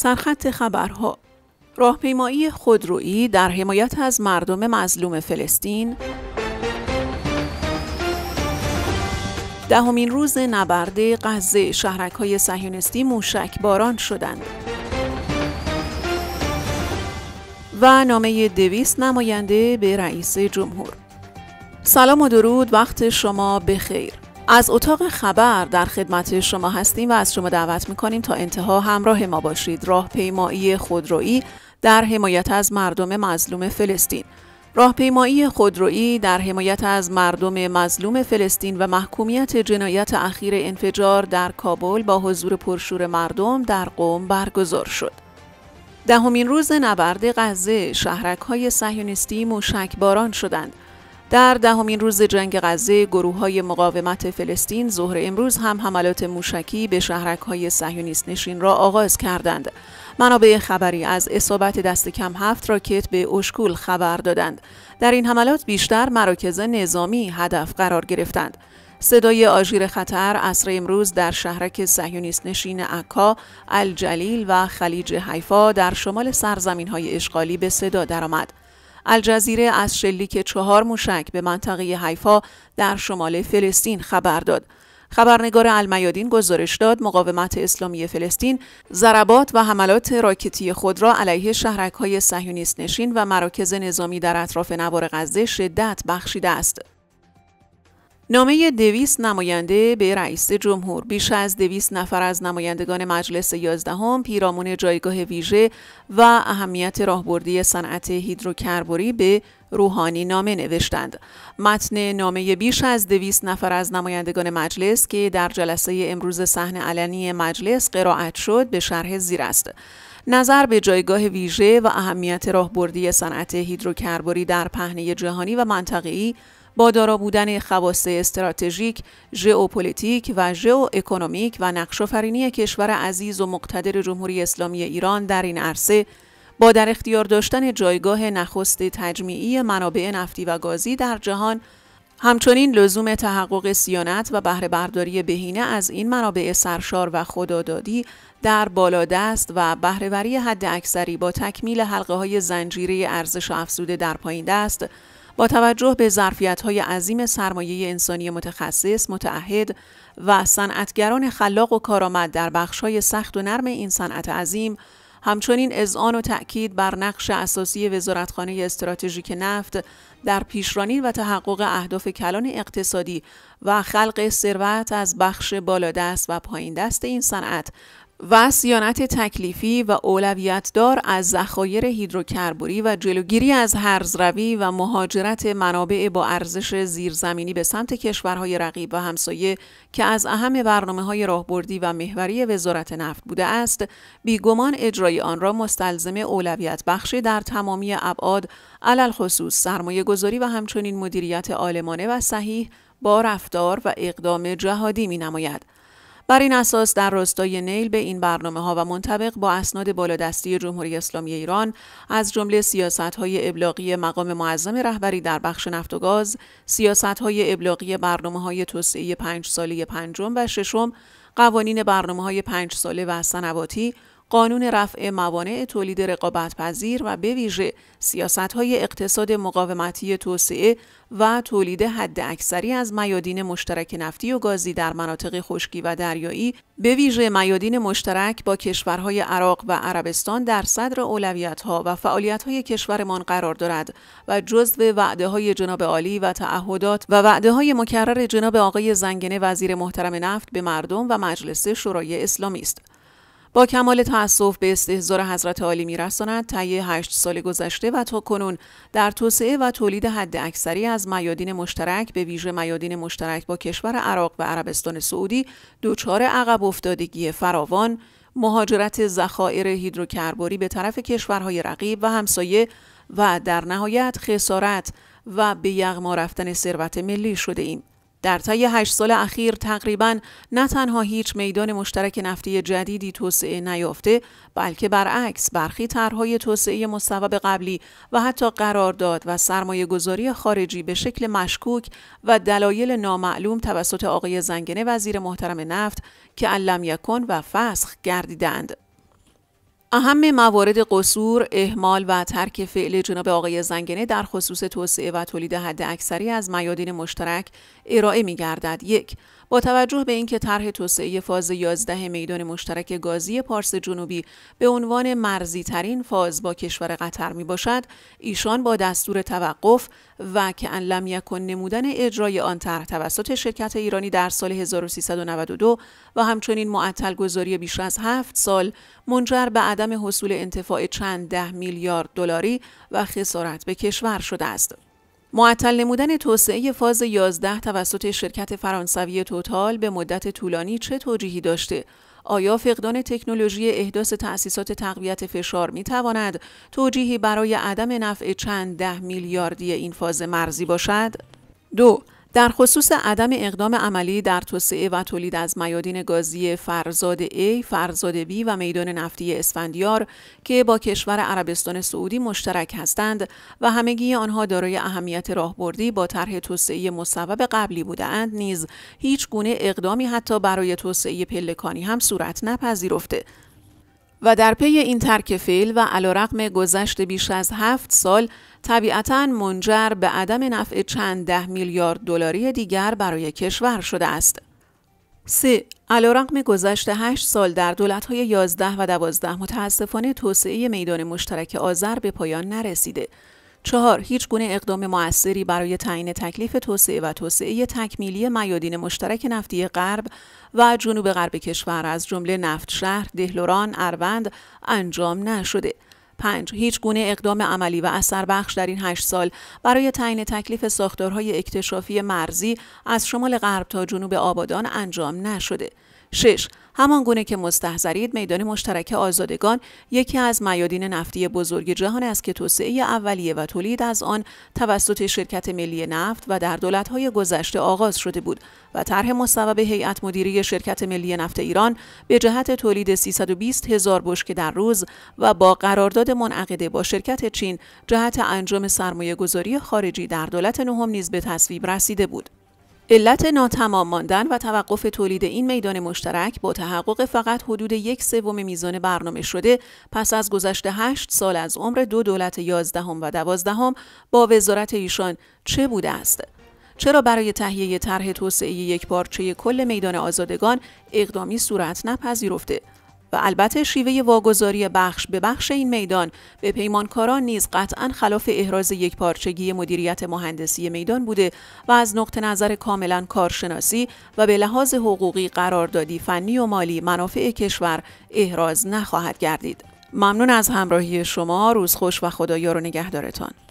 سرخط خبرها راهپیمایی خودرویی در حمایت از مردم مظلوم فلسطین دهمین ده روز نبرد غزه شهرک های سهیونستی موشک باران شدند و نامه دویست نماینده به رئیس جمهور سلام و درود وقت شما بخیر از اتاق خبر در خدمت شما هستیم و از شما دعوت میکنیم تا انتها همراه ما باشید راهپیمایی خودرویی در حمایت از مردم مظلوم فلسطین راهپیمایی خودرویی در حمایت از مردم مظلوم فلسطین و محکومیت جنایت اخیر انفجار در کابل با حضور پرشور مردم در قوم برگزار شد. دهمین ده روز نبرد غزه شهرک های سهیونیستی موشکباران شدند در دهمین روز جنگ غزه گروه های مقاومت فلسطین ظهر امروز هم حملات موشکی به شهرک های سهیونیست نشین را آغاز کردند. منابع خبری از اصابت دست کم هفت راکت به اشکول خبر دادند. در این حملات بیشتر مراکز نظامی هدف قرار گرفتند. صدای آژیر خطر اصر امروز در شهرک سهیونیست نشین عکا، الجلیل و خلیج حیفا در شمال سرزمین های اشغالی به صدا درآمد. الجزیره از شلیک چهار موشک به منطقه حیفا در شمال فلسطین خبر داد. خبرنگار المیادین گزارش داد مقاومت اسلامی فلسطین ضربات و حملات راکتی خود را علیه شهرک های سهیونیست نشین و مراکز نظامی در اطراف نوار غزه شدت بخشیده است. نامه دویست نماینده به رئیس جمهور بیش از دویست نفر از نمایندگان مجلس یازدهم پیرامون جایگاه ویژه و اهمیت راهبردی صنعت هیدروکربوری به روحانی نامه نوشتند. متن نامه بیش از دویست نفر از نمایندگان مجلس که در جلسه امروز سحن علنی مجلس قرائت شد به شرح زیر است. نظر به جایگاه ویژه و اهمیت راهبردی صنعت هیدروکربوری در پهنه جهانی و منطقه‌ای با دارا بودن خواص استراتژیک، ژئوپلیتیک و ژئواکونومیک و نقشوفرینی کشور عزیز و مقتدر جمهوری اسلامی ایران در این عرصه با در اختیار داشتن جایگاه نخست تجمیعی منابع نفتی و گازی در جهان همچنین لزوم تحقق سیانت و بهره برداری بهینه از این منابع سرشار و خدادادی در بالادست و بهرهوری حد اکثری با تکمیل حلقه های زنجیره ارزش افزوده در پایین دست با توجه به های عظیم سرمایه انسانی متخصص، متعهد و صنعتگران خلاق و کارآمد در های سخت و نرم این صنعت عظیم، همچنین اذعان و تأکید بر نقش اساسی وزارتخانه استراتژیک نفت در پیشرانی و تحقق اهداف کلان اقتصادی و خلق ثروت از بخش بالادست و پایین دست این صنعت و سیانت تکلیفی و اولویت دار از ذخایر هیدروکربوری و جلوگیری از هرزروی و مهاجرت منابع با ارزش زیرزمینی به سمت کشورهای رقیب و همسایه که از اهم برنامه های راهبردی و محوری وزارت نفت بوده است بیگمان اجرای آن را مستلزم اولویت بخشی در تمامی ابعاد علل خصوص سرمایه گذاری و همچنین مدیریت آلمانه و صحیح با رفتار و اقدام جهادی می نماید. بر این اساس در راستای نیل به این برنامه ها و منطبق با اسناد بالادستی جمهوری اسلامی ایران از جمله سیاست های ابلاغی مقام معظم رهبری در بخش نفت و گاز، سیاست های ابلاغی برنامه های توسعه پنج ساله پنجم و ششم، قوانین برنامه های پنج ساله و سنواتی، قانون رفع موانع تولید رقابت پذیر و به ویژه های اقتصاد مقاومتی توسعه و تولید حد اکثری از میادین مشترک نفتی و گازی در مناطق خشکی و دریایی به ویژه میادین مشترک با کشورهای عراق و عربستان در صدر ها و های کشورمان قرار دارد و جزو وعده های جناب عالی و تعهدات و وعده های مکرر جناب آقای زنگنه وزیر محترم نفت به مردم و مجلس شورای اسلامی است. با کمال تأسف به استحضار حضرت عالی میرساند طی هشت سال گذشته و تا کنون در توسعه و تولید حد اکثری از میادین مشترک به ویژه میادین مشترک با کشور عراق و عربستان سعودی دچار عقب افتادگی فراوان مهاجرت ذخایر هیدروکربوری به طرف کشورهای رقیب و همسایه و در نهایت خسارت و به یغما رفتن ثروت ملی شده ایم. در طی 8 سال اخیر تقریبا نه تنها هیچ میدان مشترک نفتی جدیدی توسعه نیافته بلکه برعکس برخی طرحهای توسعه مصوب قبلی و حتی قرارداد و سرمایه گذاری خارجی به شکل مشکوک و دلایل نامعلوم توسط آقای زنگنه وزیر محترم نفت که علم یکن و فسخ گردیدند اهم موارد قصور، اهمال و ترک فعل جناب آقای زنگنه در خصوص توسعه و تولید حد اکثری از میادین مشترک ارائه می گردد. یک، با توجه به اینکه طرح توسعه فاز 11 میدان مشترک گازی پارس جنوبی به عنوان مرزی ترین فاز با کشور قطر می باشد، ایشان با دستور توقف و که ان یکن نمودن اجرای آن طرح توسط شرکت ایرانی در سال 1392 و همچنین معطل گذاری بیش از هفت سال منجر به عدم حصول انتفاع چند ده میلیارد دلاری و خسارت به کشور شده است. معطل نمودن توسعه فاز 11 توسط شرکت فرانسوی توتال به مدت طولانی چه توجیهی داشته؟ آیا فقدان تکنولوژی احداث تأسیسات تقویت فشار می تواند توجیهی برای عدم نفع چند ده میلیاردی این فاز مرزی باشد؟ دو در خصوص عدم اقدام عملی در توسعه و تولید از میادین گازی فرزاد ای، فرزاد بی و میدان نفتی اسفندیار که با کشور عربستان سعودی مشترک هستند و همگی آنها دارای اهمیت راهبردی با طرح توسعه مصوب قبلی بودند نیز هیچ گونه اقدامی حتی برای توسعه پلکانی هم صورت نپذیرفته و در پی این ترک فعل و رقم گذشت بیش از هفت سال طبیعتا منجر به عدم نفع چند ده میلیارد دلاری دیگر برای کشور شده است. 3. رقم گذشت هشت سال در دولت‌های 11 و 12 متاسفانه توسعه میدان مشترک آذر به پایان نرسیده چهار هیچ گونه اقدام موثری برای تعیین تکلیف توسعه و توسعه تکمیلی میادین مشترک نفتی غرب و جنوب غرب کشور از جمله نفت شهر، دهلوران، اروند انجام نشده. 5. هیچ گونه اقدام عملی و اثر بخش در این هشت سال برای تعیین تکلیف ساختارهای اکتشافی مرزی از شمال غرب تا جنوب آبادان انجام نشده. 6. همان گونه که مستحضرید میدان مشترک آزادگان یکی از میادین نفتی بزرگ جهان است که توسعه اولیه و تولید از آن توسط شرکت ملی نفت و در دولت‌های گذشته آغاز شده بود و طرح مصوب هیئت مدیری شرکت ملی نفت ایران به جهت تولید 320 هزار بشکه در روز و با قرارداد منعقده با شرکت چین جهت انجام سرمایه گذاری خارجی در دولت نهم نیز به تصویب رسیده بود. علت ناتمام ماندن و توقف تولید این میدان مشترک با تحقق فقط حدود یک سوم میزان برنامه شده پس از گذشت هشت سال از عمر دو دولت یازدهم و دوازدهم با وزارت ایشان چه بوده است؟ چرا برای تهیه طرح توسعه یک پارچه کل میدان آزادگان اقدامی صورت نپذیرفته؟ و البته شیوه واگذاری بخش به بخش این میدان به پیمانکاران نیز قطعا خلاف احراز یک پارچگی مدیریت مهندسی میدان بوده و از نقطه نظر کاملا کارشناسی و به لحاظ حقوقی قراردادی فنی و مالی منافع کشور احراز نخواهد گردید. ممنون از همراهی شما روز خوش و خدایا رو نگهدارتان.